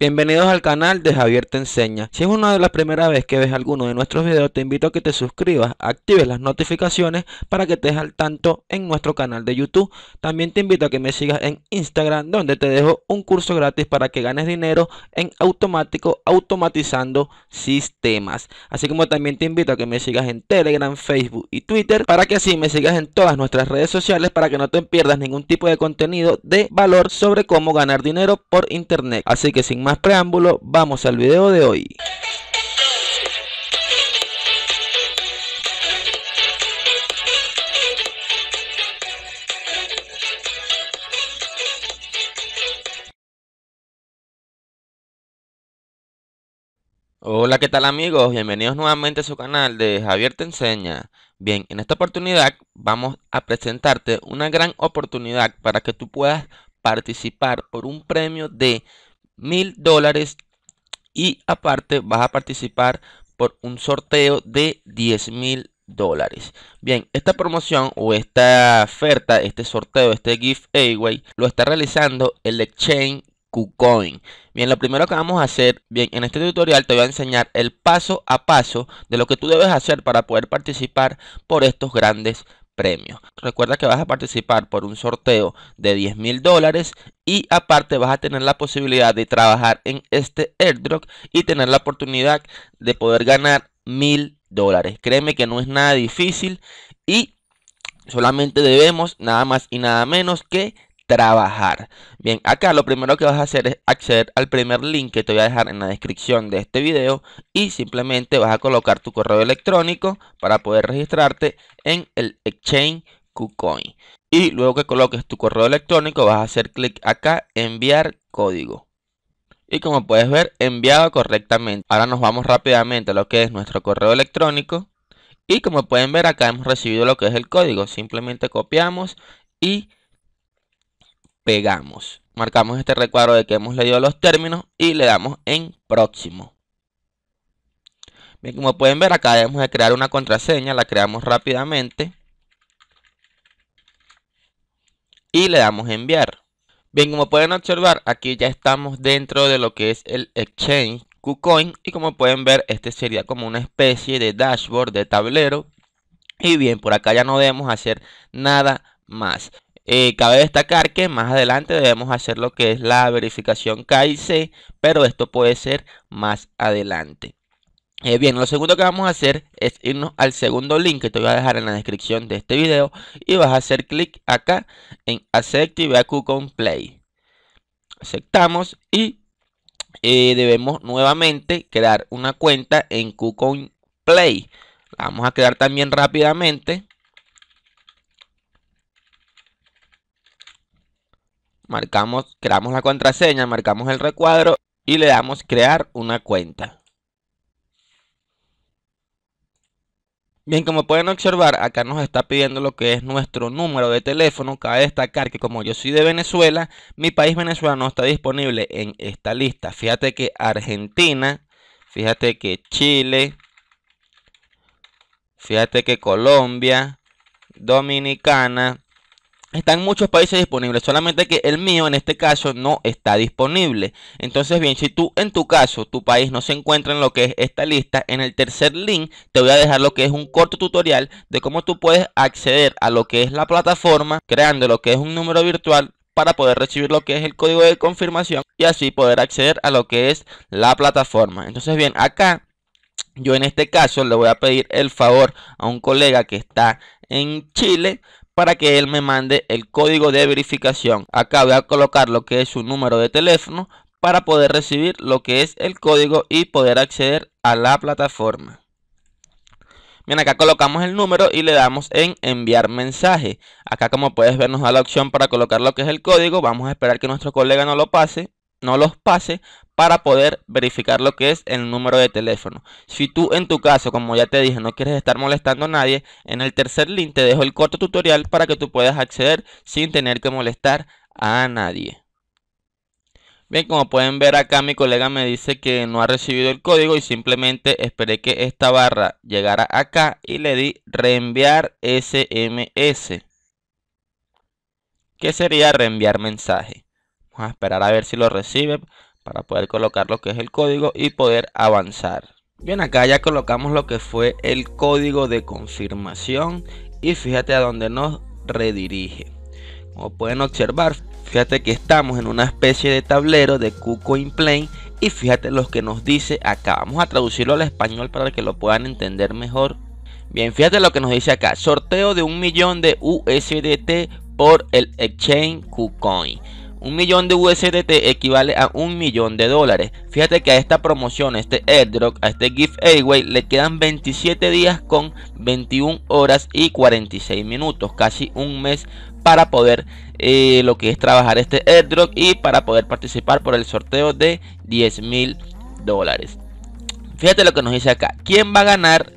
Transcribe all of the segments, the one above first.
Bienvenidos al canal de Javier Te Enseña. Si es una de las primeras veces que ves alguno de nuestros videos, te invito a que te suscribas, actives las notificaciones para que te estés al tanto en nuestro canal de YouTube. También te invito a que me sigas en Instagram, donde te dejo un curso gratis para que ganes dinero en automático automatizando sistemas. Así como también te invito a que me sigas en Telegram, Facebook y Twitter para que así me sigas en todas nuestras redes sociales para que no te pierdas ningún tipo de contenido de valor sobre cómo ganar dinero por internet. Así que sin más preámbulo, vamos al video de hoy. Hola, ¿qué tal amigos? Bienvenidos nuevamente a su canal de Javier Te Enseña. Bien, en esta oportunidad vamos a presentarte una gran oportunidad para que tú puedas participar por un premio de mil dólares y aparte vas a participar por un sorteo de 10 mil dólares. Bien, esta promoción o esta oferta, este sorteo, este away lo está realizando el exchange KuCoin. Bien, lo primero que vamos a hacer, bien, en este tutorial te voy a enseñar el paso a paso de lo que tú debes hacer para poder participar por estos grandes premio Recuerda que vas a participar por un sorteo de 10 mil dólares y aparte vas a tener la posibilidad de trabajar en este airdrop y tener la oportunidad de poder ganar mil dólares. Créeme que no es nada difícil y solamente debemos nada más y nada menos que trabajar. Bien, acá lo primero que vas a hacer es acceder al primer link que te voy a dejar en la descripción de este video y simplemente vas a colocar tu correo electrónico para poder registrarte en el exchange KuCoin. Y luego que coloques tu correo electrónico vas a hacer clic acá, enviar código. Y como puedes ver, enviado correctamente. Ahora nos vamos rápidamente a lo que es nuestro correo electrónico. Y como pueden ver acá hemos recibido lo que es el código. Simplemente copiamos y pegamos. Marcamos este recuadro de que hemos leído los términos y le damos en próximo. Bien, como pueden ver, acá debemos de crear una contraseña, la creamos rápidamente. Y le damos enviar. Bien, como pueden observar, aquí ya estamos dentro de lo que es el exchange KuCoin y como pueden ver, este sería como una especie de dashboard de tablero. Y bien, por acá ya no debemos hacer nada más. Eh, cabe destacar que más adelante debemos hacer lo que es la verificación C. pero esto puede ser más adelante. Eh, bien, lo segundo que vamos a hacer es irnos al segundo link que te voy a dejar en la descripción de este video y vas a hacer clic acá en Accept y con Play. Aceptamos y eh, debemos nuevamente crear una cuenta en Coupon Play. La vamos a crear también rápidamente. marcamos, creamos la contraseña, marcamos el recuadro y le damos crear una cuenta. Bien, como pueden observar, acá nos está pidiendo lo que es nuestro número de teléfono. Cabe destacar que como yo soy de Venezuela, mi país Venezuela no está disponible en esta lista. Fíjate que Argentina, fíjate que Chile, fíjate que Colombia, Dominicana, están muchos países disponibles, solamente que el mío en este caso no está disponible. Entonces, bien, si tú en tu caso, tu país no se encuentra en lo que es esta lista, en el tercer link te voy a dejar lo que es un corto tutorial de cómo tú puedes acceder a lo que es la plataforma creando lo que es un número virtual para poder recibir lo que es el código de confirmación y así poder acceder a lo que es la plataforma. Entonces, bien, acá yo en este caso le voy a pedir el favor a un colega que está en Chile para que él me mande el código de verificación. Acá voy a colocar lo que es su número de teléfono para poder recibir lo que es el código y poder acceder a la plataforma. Bien, acá colocamos el número y le damos en enviar mensaje. Acá como puedes ver nos da la opción para colocar lo que es el código. Vamos a esperar que nuestro colega no lo pase, no los pase para poder verificar lo que es el número de teléfono. Si tú en tu caso, como ya te dije, no quieres estar molestando a nadie, en el tercer link te dejo el corto tutorial para que tú puedas acceder sin tener que molestar a nadie. Bien, como pueden ver acá mi colega me dice que no ha recibido el código y simplemente esperé que esta barra llegara acá y le di reenviar SMS, que sería reenviar mensaje. Vamos a esperar a ver si lo recibe para poder colocar lo que es el código y poder avanzar. Bien, acá ya colocamos lo que fue el código de confirmación y fíjate a dónde nos redirige. Como pueden observar, fíjate que estamos en una especie de tablero de KuCoin Plane y fíjate lo que nos dice acá. Vamos a traducirlo al español para que lo puedan entender mejor. Bien, fíjate lo que nos dice acá. Sorteo de un millón de USDT por el exchange KuCoin. Un millón de USDT equivale a un millón de dólares. Fíjate que a esta promoción, a este airdrop, a este giveaway, le quedan 27 días con 21 horas y 46 minutos, casi un mes para poder eh, lo que es trabajar este airdrop y para poder participar por el sorteo de 10 mil dólares. Fíjate lo que nos dice acá. ¿Quién va a ganar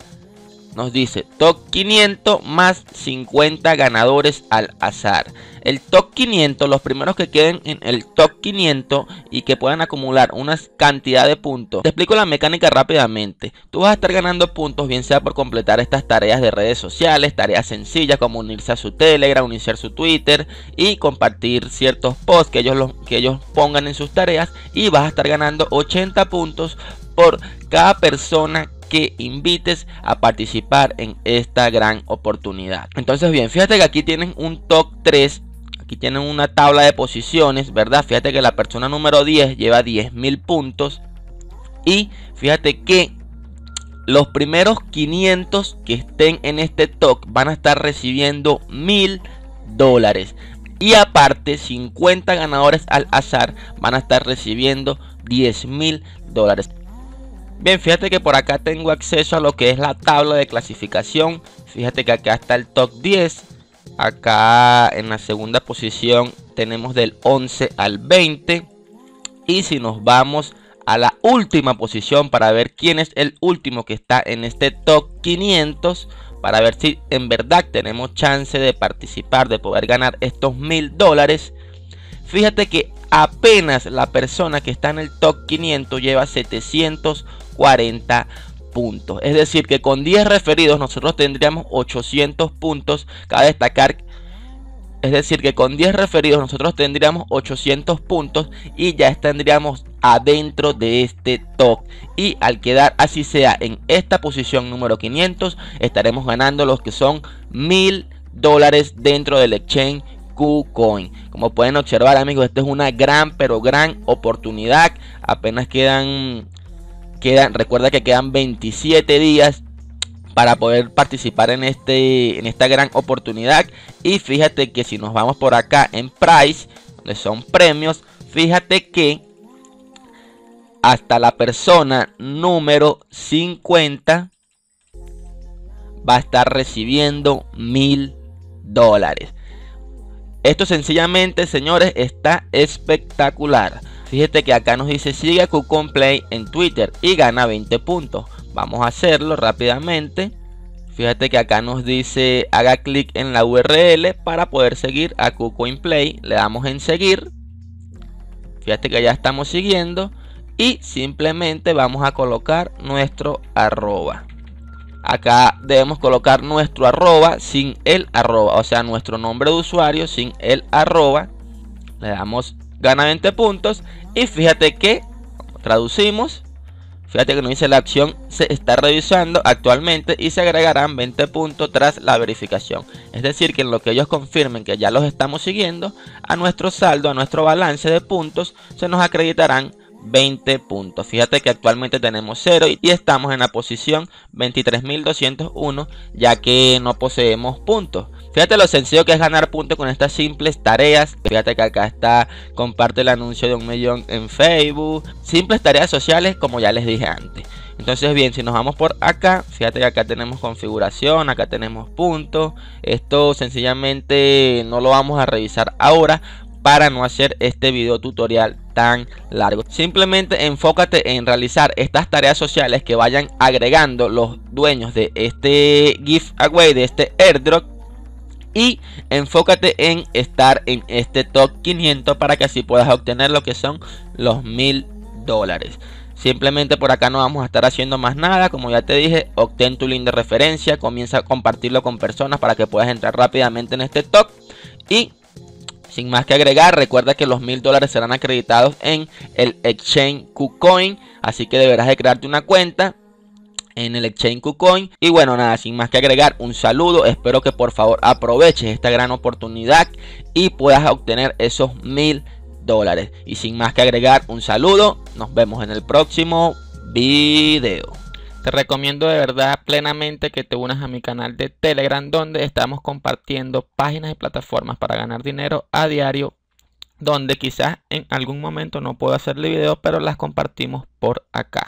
nos dice top 500 más 50 ganadores al azar. El top 500, los primeros que queden en el top 500 y que puedan acumular una cantidad de puntos. Te explico la mecánica rápidamente. Tú vas a estar ganando puntos, bien sea por completar estas tareas de redes sociales, tareas sencillas como unirse a su Telegram, unirse a su Twitter y compartir ciertos posts que ellos, que ellos pongan en sus tareas. Y vas a estar ganando 80 puntos por cada persona que invites a participar en esta gran oportunidad. Entonces bien, fíjate que aquí tienen un top 3 Aquí tienen una tabla de posiciones, ¿verdad? Fíjate que la persona número 10 lleva mil puntos. Y fíjate que los primeros 500 que estén en este top van a estar recibiendo mil dólares. Y aparte, 50 ganadores al azar van a estar recibiendo mil dólares. Bien, fíjate que por acá tengo acceso a lo que es la tabla de clasificación. Fíjate que acá está el top 10. Acá en la segunda posición tenemos del 11 al 20. Y si nos vamos a la última posición para ver quién es el último que está en este top 500. Para ver si en verdad tenemos chance de participar, de poder ganar estos mil dólares. Fíjate que apenas la persona que está en el top 500 lleva 700 40 puntos. Es decir, que con 10 referidos nosotros tendríamos 800 puntos. Cabe destacar es decir, que con 10 referidos nosotros tendríamos 800 puntos y ya estaríamos adentro de este top. Y al quedar así sea en esta posición número 500, estaremos ganando los que son 1000 dólares dentro del exchange KuCoin. Como pueden observar amigos, esta es una gran pero gran oportunidad. Apenas quedan recuerda que quedan 27 días para poder participar en, este, en esta gran oportunidad. Y fíjate que si nos vamos por acá en Price, donde son premios, fíjate que hasta la persona número 50 va a estar recibiendo mil dólares. Esto sencillamente, señores, está espectacular. Fíjate que acá nos dice sigue a Kucoinplay en Twitter y gana 20 puntos. Vamos a hacerlo rápidamente. Fíjate que acá nos dice haga clic en la URL para poder seguir a Kucoinplay Le damos en seguir. Fíjate que ya estamos siguiendo. Y simplemente vamos a colocar nuestro arroba. Acá debemos colocar nuestro arroba sin el arroba. O sea, nuestro nombre de usuario sin el arroba. Le damos gana 20 puntos. Y fíjate que, traducimos, fíjate que nos dice la acción se está revisando actualmente y se agregarán 20 puntos tras la verificación. Es decir, que en lo que ellos confirmen que ya los estamos siguiendo, a nuestro saldo, a nuestro balance de puntos, se nos acreditarán 20 puntos. Fíjate que actualmente tenemos 0 y estamos en la posición 23.201 ya que no poseemos puntos. Fíjate lo sencillo que es ganar puntos con estas simples tareas. Fíjate que acá está, comparte el anuncio de un millón en Facebook. Simples tareas sociales como ya les dije antes. Entonces bien, si nos vamos por acá, fíjate que acá tenemos configuración, acá tenemos puntos. Esto sencillamente no lo vamos a revisar ahora para no hacer este video tutorial tan largo. Simplemente enfócate en realizar estas tareas sociales que vayan agregando los dueños de este giveaway, de este airdrop y enfócate en estar en este top 500 para que así puedas obtener lo que son los mil dólares. Simplemente por acá no vamos a estar haciendo más nada. Como ya te dije, obtén tu link de referencia. Comienza a compartirlo con personas para que puedas entrar rápidamente en este top. Y sin más que agregar, recuerda que los mil dólares serán acreditados en el exchange KuCoin. Así que deberás de crearte una cuenta en el exchange KuCoin. Y bueno, nada, sin más que agregar, un saludo. Espero que por favor aproveches esta gran oportunidad y puedas obtener esos mil dólares. Y sin más que agregar, un saludo. Nos vemos en el próximo video. Te recomiendo de verdad plenamente que te unas a mi canal de Telegram donde estamos compartiendo páginas y plataformas para ganar dinero a diario donde quizás en algún momento no puedo hacerle vídeo pero las compartimos por acá.